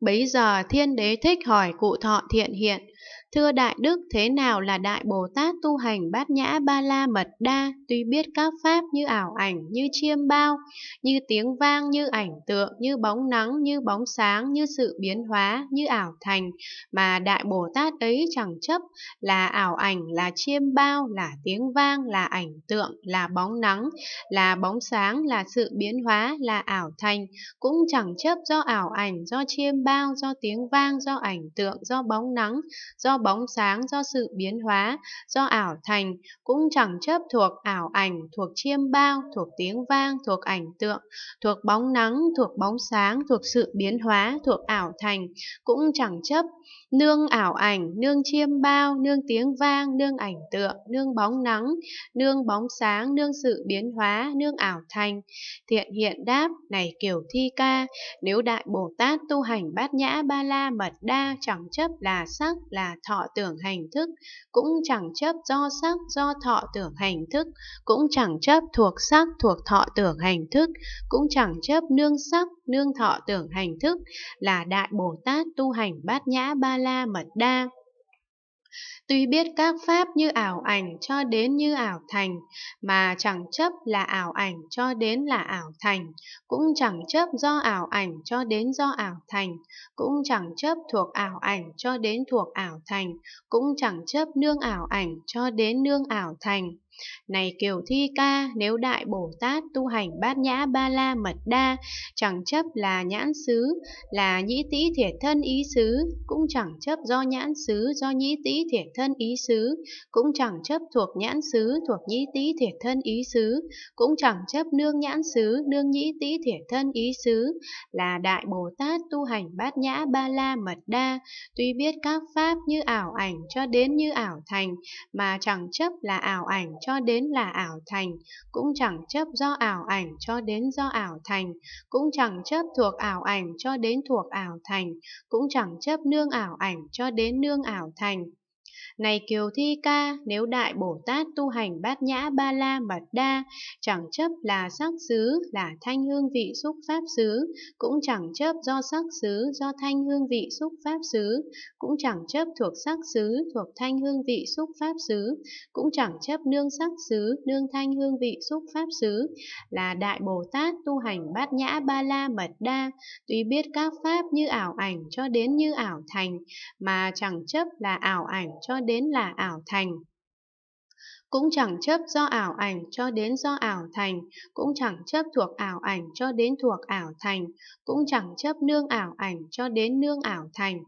Bấy giờ thiên đế thích hỏi cụ thọ thiện hiện, Thưa Đại Đức, thế nào là Đại Bồ Tát tu hành bát nhã ba la mật đa, tuy biết các pháp như ảo ảnh, như chiêm bao, như tiếng vang, như ảnh tượng, như bóng nắng, như bóng sáng, như sự biến hóa, như ảo thành, mà Đại Bồ Tát ấy chẳng chấp là ảo ảnh, là chiêm bao, là tiếng vang, là ảnh tượng, là bóng nắng, là bóng sáng, là sự biến hóa, là ảo thành, cũng chẳng chấp do ảo ảnh, do chiêm bao, do tiếng vang, do ảnh tượng, do bóng nắng, do bóng sáng do sự biến hóa, do ảo thành, cũng chẳng chấp thuộc ảo ảnh, thuộc chiêm bao, thuộc tiếng vang, thuộc ảnh tượng, thuộc bóng nắng, thuộc bóng sáng, thuộc sự biến hóa, thuộc ảo thành, cũng chẳng chấp, nương ảo ảnh, nương chiêm bao, nương tiếng vang, nương ảnh tượng, nương bóng nắng, nương bóng sáng, nương sự biến hóa, nương ảo thành. Thiện hiện đáp, này kiểu thi ca, nếu Đại Bồ Tát tu hành bát nhã ba la mật đa chẳng chấp là sắc, là thọ, thọ tưởng hành thức, cũng chẳng chấp do sắc do thọ tưởng hành thức, cũng chẳng chấp thuộc sắc thuộc thọ tưởng hành thức, cũng chẳng chấp nương sắc nương thọ tưởng hành thức, là Đại Bồ Tát tu hành bát nhã ba la mật đa. Tuy biết các pháp như ảo ảnh cho đến như ảo thành, mà chẳng chấp là ảo ảnh cho đến là ảo thành, cũng chẳng chấp do ảo ảnh cho đến do ảo thành, cũng chẳng chấp thuộc ảo ảnh cho đến thuộc ảo thành, cũng chẳng chấp nương ảo ảnh cho đến nương ảo thành. Này Kiều Thi Ca, nếu Đại Bồ Tát tu hành bát nhã ba la mật đa, chẳng chấp là nhãn xứ, là nhĩ tĩ thiệt thân ý xứ, cũng chẳng chấp do nhãn xứ, do nhĩ tĩ thiệt thân ý xứ, cũng chẳng chấp thuộc nhãn xứ, thuộc nhĩ tĩ thiệt thân ý xứ, cũng chẳng chấp nương nhãn xứ, nương nhĩ tĩ thiệt thân ý xứ, là Đại Bồ Tát tu hành bát nhã ba la mật đa, tuy biết các pháp như ảo ảnh cho đến như ảo thành, mà chẳng chấp là ảo ảnh cho đến là ảo thành, cũng chẳng chấp do ảo ảnh cho đến do ảo thành, cũng chẳng chấp thuộc ảo ảnh cho đến thuộc ảo thành, cũng chẳng chấp nương ảo ảnh cho đến nương ảo thành. Này Kiều Thi Ca, nếu Đại Bồ Tát tu hành bát nhã ba la mật đa, chẳng chấp là sắc xứ, là thanh hương vị xúc pháp xứ, cũng chẳng chấp do sắc xứ, do thanh hương vị xúc pháp xứ, cũng chẳng chấp thuộc sắc xứ, thuộc thanh hương vị xúc pháp xứ, cũng chẳng chấp nương sắc xứ, nương thanh hương vị xúc pháp xứ, là Đại Bồ Tát tu hành bát nhã ba la mật đa, tuy biết các pháp như ảo ảnh cho đến như ảo thành, mà chẳng chấp là ảo ảnh cho cho đến là ảo thành cũng chẳng chấp do ảo ảnh cho đến do ảo thành, cũng chẳng chấp thuộc ảo ảnh cho đến thuộc ảo thành, cũng chẳng chấp nương ảo ảnh cho đến nương ảo thành.